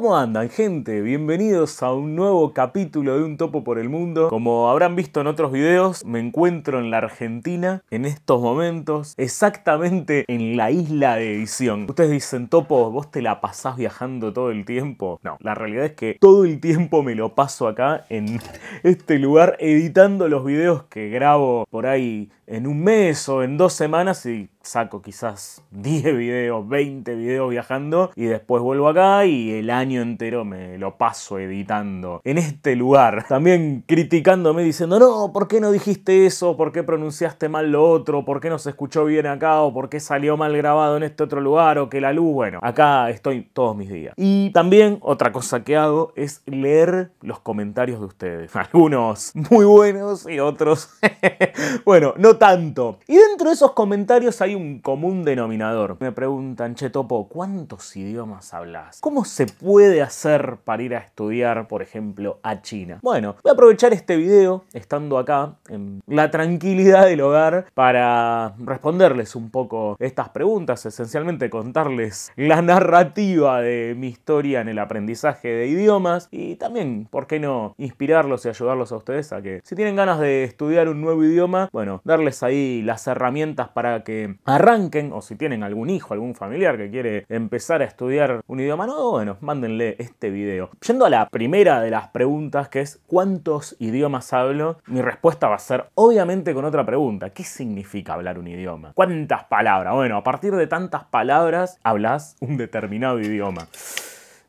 ¿Cómo andan, gente? Bienvenidos a un nuevo capítulo de Un Topo por el Mundo. Como habrán visto en otros videos, me encuentro en la Argentina en estos momentos, exactamente en la isla de edición. Ustedes dicen, Topo, ¿vos te la pasás viajando todo el tiempo? No, la realidad es que todo el tiempo me lo paso acá en este lugar editando los videos que grabo por ahí en un mes o en dos semanas y saco quizás 10 videos, 20 videos viajando y después vuelvo acá y el año entero me lo paso editando en este lugar. También criticándome diciendo, no, ¿por qué no dijiste eso? ¿Por qué pronunciaste mal lo otro? ¿Por qué no se escuchó bien acá? ¿O por qué salió mal grabado en este otro lugar? ¿O que la luz? Bueno, acá estoy todos mis días. Y también otra cosa que hago es leer los comentarios de ustedes. Algunos muy buenos y otros... bueno, no tanto. Y dentro de esos comentarios hay un común denominador. Me preguntan, che Topo, ¿cuántos idiomas hablas? ¿Cómo se puede hacer para ir a estudiar, por ejemplo, a China? Bueno, voy a aprovechar este video, estando acá, en la tranquilidad del hogar, para responderles un poco estas preguntas, esencialmente contarles la narrativa de mi historia en el aprendizaje de idiomas y también, ¿por qué no?, inspirarlos y ayudarlos a ustedes a que si tienen ganas de estudiar un nuevo idioma, bueno, darle ahí las herramientas para que arranquen, o si tienen algún hijo, algún familiar que quiere empezar a estudiar un idioma nuevo, bueno, mándenle este video. Yendo a la primera de las preguntas, que es ¿cuántos idiomas hablo? Mi respuesta va a ser obviamente con otra pregunta. ¿Qué significa hablar un idioma? ¿Cuántas palabras? Bueno, a partir de tantas palabras hablas un determinado idioma.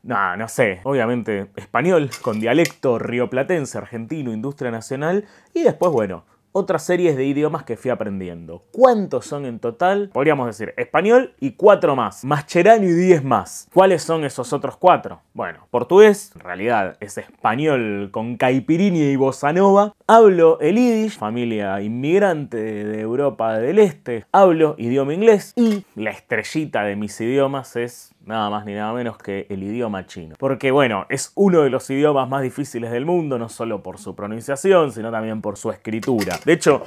No, no sé. Obviamente español, con dialecto rioplatense, argentino, industria nacional. Y después, bueno, otras series de idiomas que fui aprendiendo. ¿Cuántos son en total? Podríamos decir español y cuatro más. Mascherano y diez más. ¿Cuáles son esos otros cuatro? Bueno, portugués, en realidad es español con caipirinha y bossa Hablo el yiddish, familia inmigrante de Europa del Este. Hablo idioma inglés y la estrellita de mis idiomas es nada más ni nada menos que el idioma chino. Porque bueno, es uno de los idiomas más difíciles del mundo, no solo por su pronunciación, sino también por su escritura. De hecho,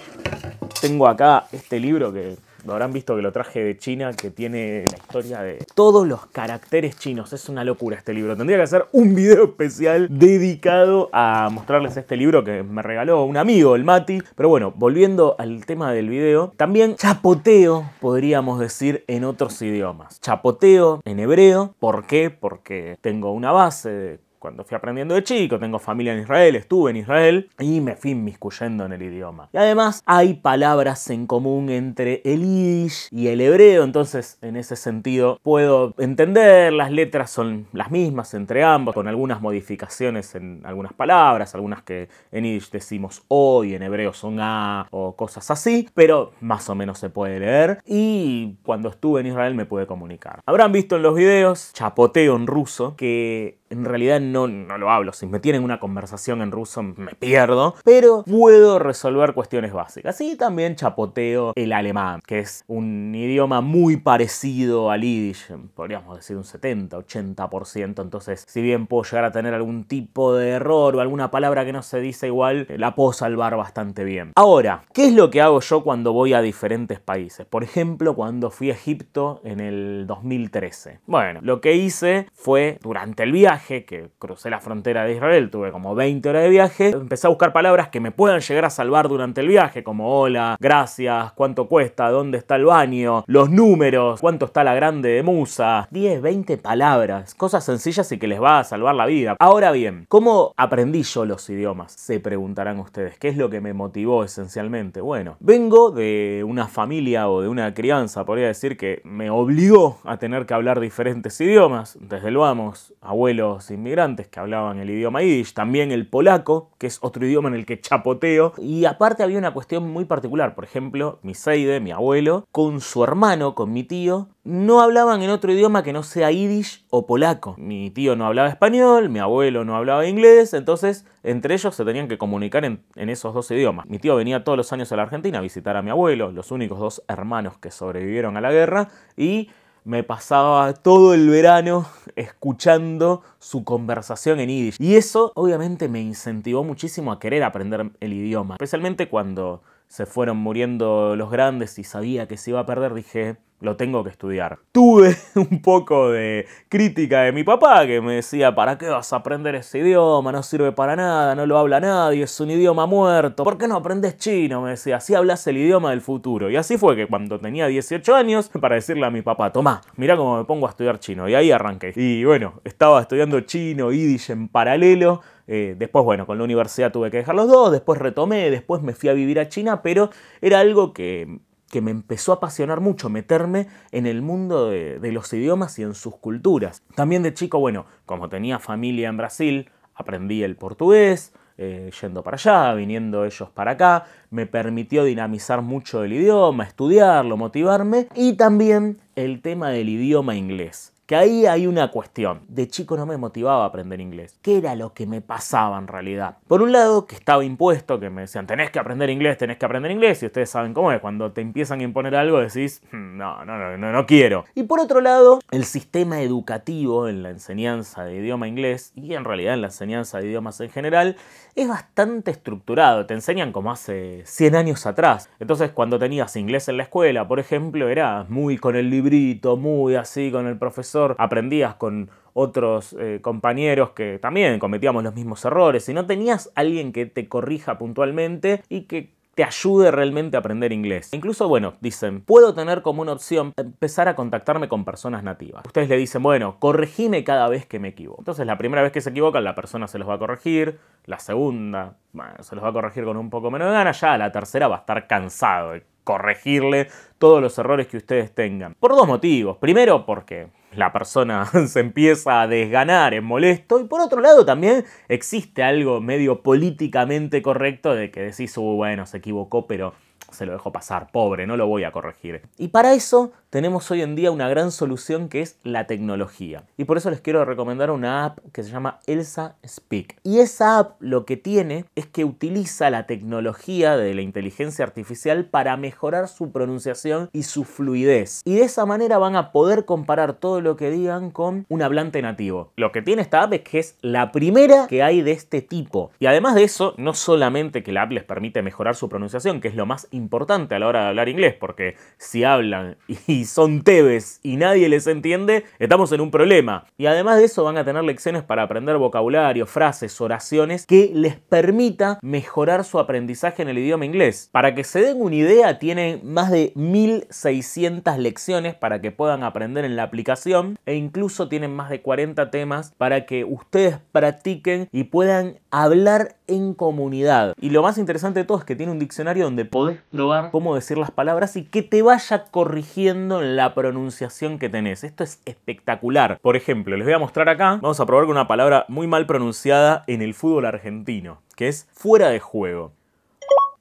tengo acá este libro que habrán visto que lo traje de China, que tiene la historia de todos los caracteres chinos. Es una locura este libro. Tendría que hacer un video especial dedicado a mostrarles este libro que me regaló un amigo, el Mati. Pero bueno, volviendo al tema del video, también chapoteo, podríamos decir, en otros idiomas. Chapoteo en hebreo. ¿Por qué? Porque tengo una base de cuando fui aprendiendo de chico, tengo familia en Israel, estuve en Israel y me fui miscuyendo en el idioma. Y además hay palabras en común entre el Yiddish y el hebreo, entonces en ese sentido puedo entender, las letras son las mismas entre ambos, con algunas modificaciones en algunas palabras, algunas que en ish decimos o y en hebreo son a o cosas así, pero más o menos se puede leer y cuando estuve en Israel me pude comunicar. Habrán visto en los videos chapoteo en ruso que en realidad no, no lo hablo. Si me tienen una conversación en ruso me pierdo, pero puedo resolver cuestiones básicas. Y también chapoteo el alemán, que es un idioma muy parecido al yiddish, podríamos decir un 70, 80%. Entonces, si bien puedo llegar a tener algún tipo de error o alguna palabra que no se dice igual, la puedo salvar bastante bien. Ahora, ¿qué es lo que hago yo cuando voy a diferentes países? Por ejemplo, cuando fui a Egipto en el 2013. Bueno, lo que hice fue durante el viaje que crucé la frontera de Israel, tuve como 20 horas de viaje, empecé a buscar palabras que me puedan llegar a salvar durante el viaje, como hola, gracias, cuánto cuesta, dónde está el baño, los números, cuánto está la grande de Musa, 10, 20 palabras, cosas sencillas y que les va a salvar la vida. Ahora bien, ¿cómo aprendí yo los idiomas? Se preguntarán ustedes, ¿qué es lo que me motivó esencialmente? Bueno, vengo de una familia o de una crianza, podría decir, que me obligó a tener que hablar diferentes idiomas, desde luego, vamos, abuelo inmigrantes que hablaban el idioma yiddish, también el polaco, que es otro idioma en el que chapoteo, y aparte había una cuestión muy particular, por ejemplo, mi Seide, mi abuelo, con su hermano, con mi tío, no hablaban en otro idioma que no sea yiddish o polaco. Mi tío no hablaba español, mi abuelo no hablaba inglés, entonces entre ellos se tenían que comunicar en, en esos dos idiomas. Mi tío venía todos los años a la Argentina a visitar a mi abuelo, los únicos dos hermanos que sobrevivieron a la guerra, y me pasaba todo el verano escuchando su conversación en Yiddish. Y eso obviamente me incentivó muchísimo a querer aprender el idioma. Especialmente cuando se fueron muriendo los grandes y sabía que se iba a perder, dije, lo tengo que estudiar. Tuve un poco de crítica de mi papá que me decía, ¿para qué vas a aprender ese idioma? No sirve para nada, no lo habla nadie, es un idioma muerto. ¿Por qué no aprendes chino? Me decía, así hablas el idioma del futuro. Y así fue que cuando tenía 18 años, para decirle a mi papá, tomá, mira cómo me pongo a estudiar chino. Y ahí arranqué. Y bueno, estaba estudiando chino, yiddish en paralelo. Eh, después, bueno, con la universidad tuve que dejar los dos, después retomé, después me fui a vivir a China, pero era algo que que me empezó a apasionar mucho meterme en el mundo de, los idiomas y en sus culturas. También de chico, bueno, como tenía familia en Brasil, aprendí el portugués, eh, yendo para allá, viniendo ellos para acá, me permitió dinamizar mucho el idioma, estudiarlo, motivarme y también el tema del idioma inglés. Que ahí hay una cuestión. De chico no me motivaba a aprender inglés. ¿Qué era lo que me pasaba en realidad? Por un lado, que estaba impuesto, que me decían, tenés que aprender inglés, tenés que aprender inglés, y ustedes saben cómo es. Cuando te empiezan a imponer algo, decís, hmm, no, no, no, no, no quiero. Y por otro lado, el sistema educativo en la enseñanza de idioma inglés, y en realidad en la enseñanza de idiomas en general, es bastante estructurado. Te enseñan como hace 100 años atrás. Entonces, cuando tenías inglés en la escuela, por ejemplo, era muy con el librito, muy así con el profesor aprendías con otros eh, compañeros que también cometíamos los mismos errores, Y no tenías alguien que te corrija puntualmente y que te ayude realmente a aprender inglés. Incluso, bueno, dicen, puedo tener como una opción empezar a contactarme con personas nativas. Ustedes le dicen, bueno, corregime cada vez que me equivoco. Entonces, la primera vez que se equivocan, la persona se los va a corregir, la segunda, bueno, se los va a corregir con un poco menos de ganas, ya la tercera va a estar cansado corregirle todos los errores que ustedes tengan. Por dos motivos. Primero, porque la persona se empieza a desganar en molesto. Y por otro lado, también existe algo medio políticamente correcto de que decís, oh, bueno, se equivocó, pero se lo dejo pasar, pobre, no lo voy a corregir. Y para eso tenemos hoy en día una gran solución que es la tecnología. Y por eso les quiero recomendar una app que se llama Elsa Speak. Y esa app lo que tiene es que utiliza la tecnología de la inteligencia artificial para mejorar su pronunciación y su fluidez. Y de esa manera van a poder comparar todo lo que digan con un hablante nativo. Lo que tiene esta app es que es la primera que hay de este tipo. Y además de eso, no solamente que la app les permite mejorar su pronunciación, que es lo más importante, importante a la hora de hablar inglés, porque si hablan y son tebes y nadie les entiende, estamos en un problema. Y además de eso van a tener lecciones para aprender vocabulario, frases, oraciones que les permita mejorar su aprendizaje en el idioma inglés. Para que se den una idea, tienen más de 1600 lecciones para que puedan aprender en la aplicación e incluso tienen más de 40 temas para que ustedes practiquen y puedan hablar en comunidad. Y lo más interesante de todo es que tiene un diccionario donde podés probar cómo decir las palabras y que te vaya corrigiendo la pronunciación que tenés. Esto es espectacular. Por ejemplo, les voy a mostrar acá, vamos a probar con una palabra muy mal pronunciada en el fútbol argentino, que es fuera de juego.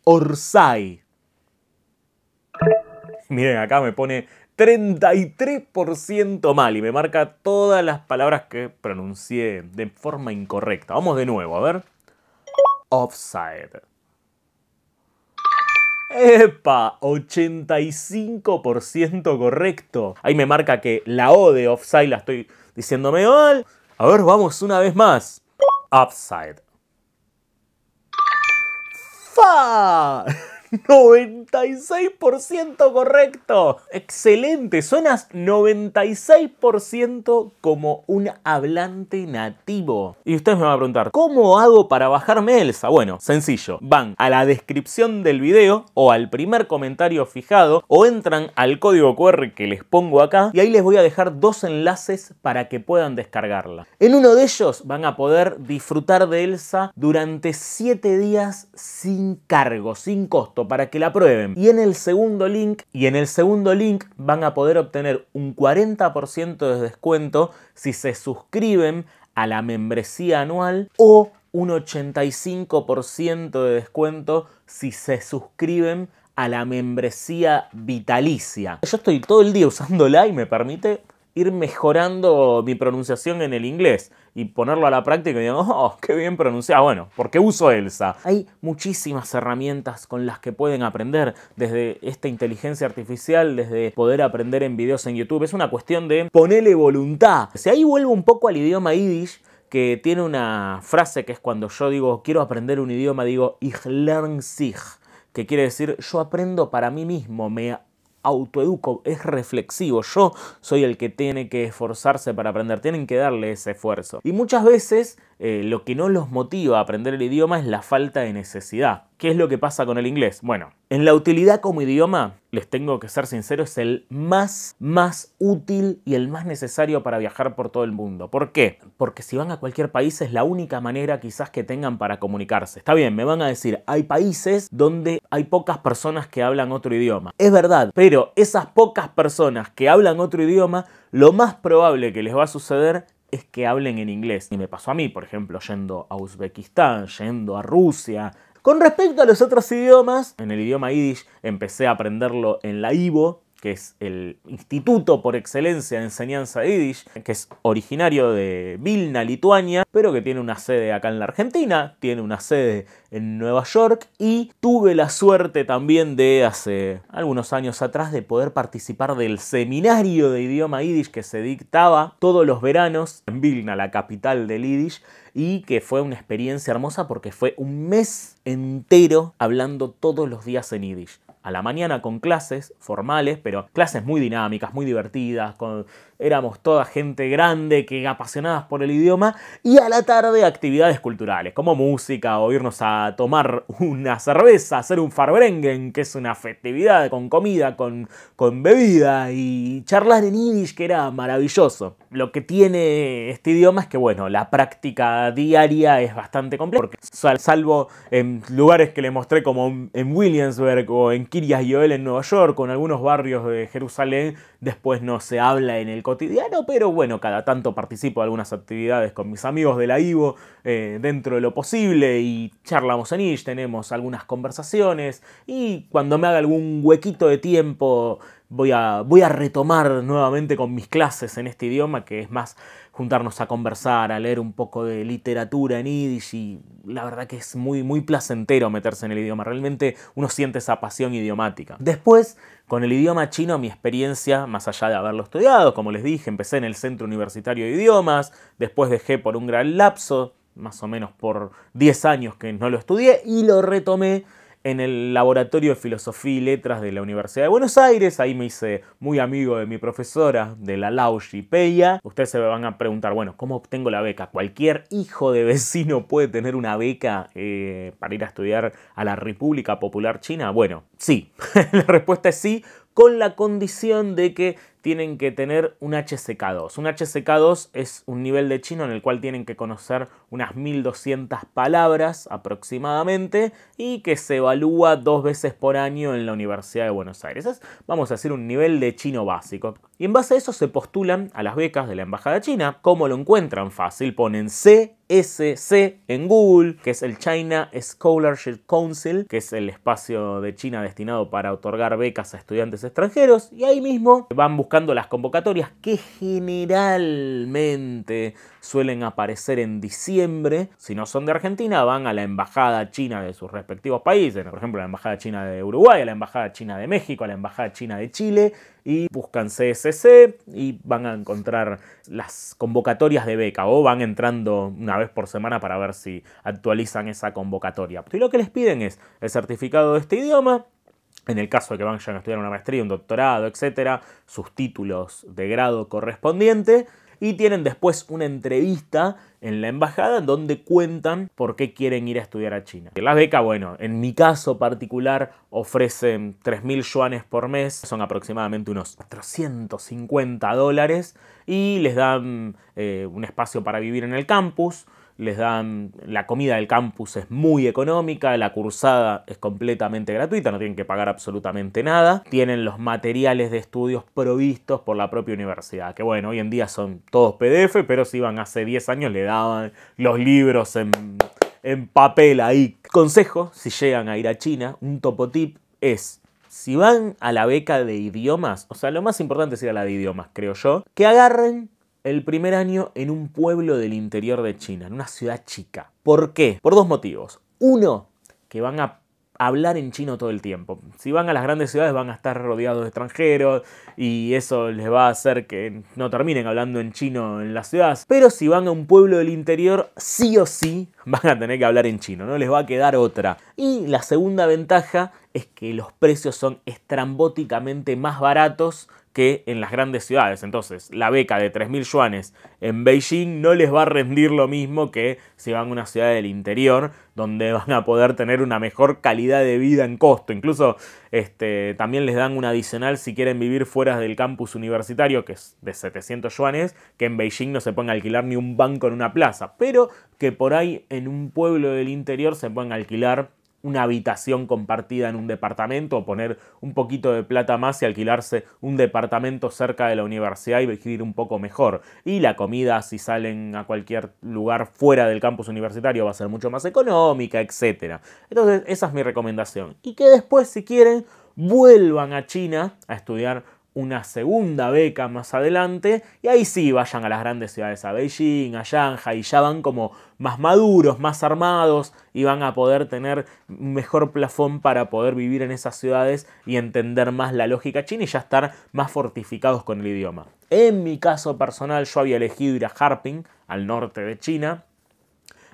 Orsay. Miren, acá me pone 33% mal y me marca todas las palabras que pronuncié de forma incorrecta. Vamos de nuevo, a ver. Offside. ¡Epa! 85% correcto. Ahí me marca que la O de offside la estoy diciéndome mal. A ver, vamos una vez más. Offside. ¡Fa! 96% correcto. Excelente, suenas 96% como un hablante nativo. Y ustedes me van a preguntar, ¿cómo hago para bajarme Elsa? Bueno, sencillo, van a la descripción del video o al primer comentario fijado o entran al código QR que les pongo acá y ahí les voy a dejar dos enlaces para que puedan descargarla. En uno de ellos van a poder disfrutar de Elsa durante 7 días sin cargo, sin costo para que la prueben. Y en el segundo link, y en el segundo link van a poder obtener un 40% de descuento si se suscriben a la membresía anual o un 85% de descuento si se suscriben a la membresía vitalicia. Yo estoy todo el día usándola y me permite ir mejorando mi pronunciación en el inglés y ponerlo a la práctica y digamos, oh, qué bien pronunciado. Ah, bueno, ¿por qué uso Elsa? Hay muchísimas herramientas con las que pueden aprender, desde esta inteligencia artificial, desde poder aprender en videos en YouTube. Es una cuestión de ponerle voluntad. Si ahí vuelvo un poco al idioma yiddish, que tiene una frase que es cuando yo digo quiero aprender un idioma, digo ich lern sich, que quiere decir yo aprendo para mí mismo, me autoeduco, es reflexivo. Yo soy el que tiene que esforzarse para aprender, tienen que darle ese esfuerzo. Y muchas veces eh, lo que no los motiva a aprender el idioma es la falta de necesidad. ¿Qué es lo que pasa con el inglés? Bueno, en la utilidad como idioma, les tengo que ser sincero, es el más, más útil y el más necesario para viajar por todo el mundo. ¿Por qué? Porque si van a cualquier país es la única manera quizás que tengan para comunicarse. Está bien, me van a decir, hay países donde hay pocas personas que hablan otro idioma. Es verdad, pero esas pocas personas que hablan otro idioma, lo más probable que les va a suceder es que hablen en inglés. Y me pasó a mí, por ejemplo, yendo a Uzbekistán, yendo a Rusia, con respecto a los otros idiomas, en el idioma yiddish empecé a aprenderlo en la Ivo, que es el instituto por excelencia de enseñanza yiddish, que es originario de Vilna, Lituania, pero que tiene una sede acá en la Argentina, tiene una sede en Nueva York y tuve la suerte también de hace algunos años atrás de poder participar del seminario de idioma yiddish que se dictaba todos los veranos en Vilna, la capital del yiddish, y que fue una experiencia hermosa porque fue un mes entero hablando todos los días en yiddish a la mañana con clases formales, pero clases muy dinámicas, muy divertidas, con, éramos toda gente grande que apasionadas por el idioma, y a la tarde actividades culturales, como música o irnos a tomar una cerveza, hacer un farbrengen, que es una festividad con comida, con, con bebida, y charlar en Yiddish, que era maravilloso. Lo que tiene este idioma es que, bueno, la práctica diaria es bastante compleja, porque salvo en lugares que le mostré como en Williamsburg o en y Yoel en Nueva York, con algunos barrios de Jerusalén, después no se habla en el cotidiano, pero bueno, cada tanto participo de algunas actividades con mis amigos de la IVO eh, dentro de lo posible y charlamos en ISH, tenemos algunas conversaciones y cuando me haga algún huequito de tiempo voy a, voy a retomar nuevamente con mis clases en este idioma que es más juntarnos a conversar, a leer un poco de literatura en Yiddish y la verdad que es muy, muy placentero meterse en el idioma, realmente uno siente esa pasión idiomática. Después, con el idioma chino, mi experiencia, más allá de haberlo estudiado, como les dije, empecé en el Centro Universitario de Idiomas, después dejé por un gran lapso, más o menos por 10 años que no lo estudié, y lo retomé en el Laboratorio de Filosofía y Letras de la Universidad de Buenos Aires. Ahí me hice muy amigo de mi profesora, de la Laoshi Peya. Ustedes se van a preguntar, bueno, ¿cómo obtengo la beca? ¿Cualquier hijo de vecino puede tener una beca eh, para ir a estudiar a la República Popular China? Bueno, sí. la respuesta es sí, con la condición de que tienen que tener un HSK2. Un HSK2 es un nivel de chino en el cual tienen que conocer unas 1200 palabras aproximadamente y que se evalúa dos veces por año en la Universidad de Buenos Aires. vamos a decir, un nivel de chino básico. Y en base a eso se postulan a las becas de la Embajada China. ¿Cómo lo encuentran? Fácil, ponen C SC en Google, que es el China Scholarship Council, que es el espacio de China destinado para otorgar becas a estudiantes extranjeros, y ahí mismo van buscando las convocatorias que generalmente suelen aparecer en diciembre. Si no son de Argentina, van a la embajada china de sus respectivos países, por ejemplo, la embajada china de Uruguay, la embajada china de México, la embajada china de Chile, y buscan CSC y van a encontrar las convocatorias de beca o van entrando una vez por semana para ver si actualizan esa convocatoria. Y lo que les piden es el certificado de este idioma, en el caso de que vayan a estudiar una maestría, un doctorado, etcétera, sus títulos de grado correspondiente y tienen después una entrevista en la embajada en donde cuentan por qué quieren ir a estudiar a China. La beca, bueno, en mi caso particular ofrecen 3.000 yuanes por mes, son aproximadamente unos 450 dólares y les dan eh, un espacio para vivir en el campus, les dan la comida del campus es muy económica, la cursada es completamente gratuita, no tienen que pagar absolutamente nada, tienen los materiales de estudios provistos por la propia universidad, que bueno, hoy en día son todos PDF, pero si iban hace 10 años le daban los libros en, papel ahí. Consejo, si llegan a ir a China, un topotip es si van a la beca de idiomas, o sea, lo más importante es ir a la de idiomas, creo yo, que agarren el primer año en un pueblo del interior de China, en una ciudad chica. ¿Por qué? Por dos motivos. Uno, que van a hablar en chino todo el tiempo. Si van a las grandes ciudades van a estar rodeados de extranjeros y eso les va a hacer que no terminen hablando en chino en las ciudades. Pero si van a un pueblo del interior, sí o sí van a tener que hablar en chino, no les va a quedar otra. Y la segunda ventaja es que los precios son estrambóticamente más baratos que en las grandes ciudades. Entonces, la beca de 3.000 yuanes en Beijing no les va a rendir lo mismo que si van a una ciudad del interior, donde van a poder tener una mejor calidad de vida en costo. Incluso este, también les dan un adicional si quieren vivir fuera del campus universitario, que es de 700 yuanes, que en Beijing no se pueden alquilar ni un banco en una plaza, pero que por ahí en un pueblo del interior se pueden alquilar una habitación compartida en un departamento o poner un poquito de plata más y alquilarse un departamento cerca de la universidad y vivir un poco mejor. Y la comida si salen a cualquier lugar fuera del campus universitario va a ser mucho más económica, etc. Entonces esa es mi recomendación. Y que después si quieren vuelvan a China a estudiar una segunda beca más adelante y ahí sí vayan a las grandes ciudades, a Beijing, a Shanghai, y ya van como más maduros, más armados y van a poder tener un mejor plafón para poder vivir en esas ciudades y entender más la lógica china y ya estar más fortificados con el idioma. En mi caso personal yo había elegido ir a Harping, al norte de China,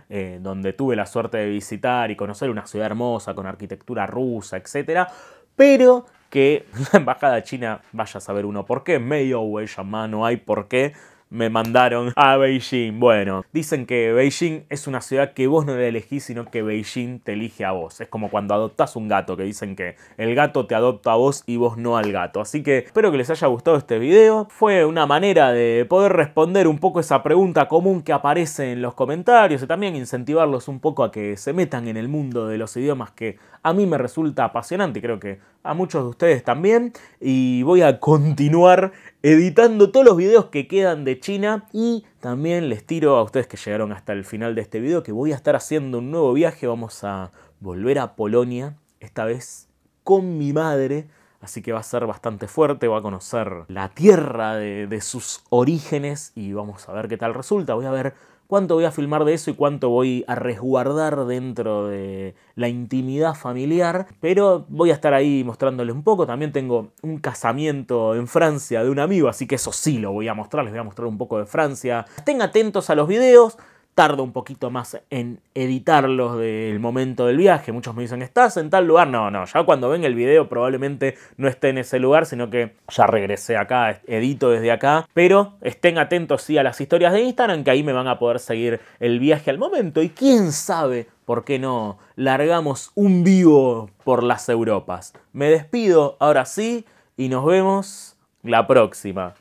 eh, donde tuve la suerte de visitar y conocer una ciudad hermosa con arquitectura rusa, etc. Pero que la embajada china, vaya a saber uno por qué, medio huella mano hay por qué, me mandaron a Beijing. Bueno, dicen que Beijing es una ciudad que vos no le elegís, sino que Beijing te elige a vos. Es como cuando adoptás un gato, que dicen que el gato te adopta a vos y vos no al gato. Así que espero que les haya gustado este video. Fue una manera de poder responder un poco esa pregunta común que aparece en los comentarios y también incentivarlos un poco a que se metan en el mundo de los idiomas que a mí me resulta apasionante, creo que a muchos de ustedes también. Y voy a continuar editando todos los videos que quedan de China. Y también les tiro a ustedes que llegaron hasta el final de este video que voy a estar haciendo un nuevo viaje. Vamos a volver a Polonia, esta vez con mi madre. Así que va a ser bastante fuerte, va a conocer la tierra de, de sus orígenes y vamos a ver qué tal resulta. Voy a ver cuánto voy a filmar de eso y cuánto voy a resguardar dentro de la intimidad familiar, pero voy a estar ahí mostrándoles un poco. También tengo un casamiento en Francia de un amigo, así que eso sí lo voy a mostrar, les voy a mostrar un poco de Francia. Estén atentos a los videos tardo un poquito más en editarlos del momento del viaje. Muchos me dicen, ¿estás en tal lugar? No, no, ya cuando ven el video probablemente no esté en ese lugar, sino que ya regresé acá, edito desde acá. Pero estén atentos sí a las historias de Instagram, que ahí me van a poder seguir el viaje al momento. Y quién sabe, ¿por qué no? Largamos un vivo por las Europas. Me despido ahora sí y nos vemos la próxima.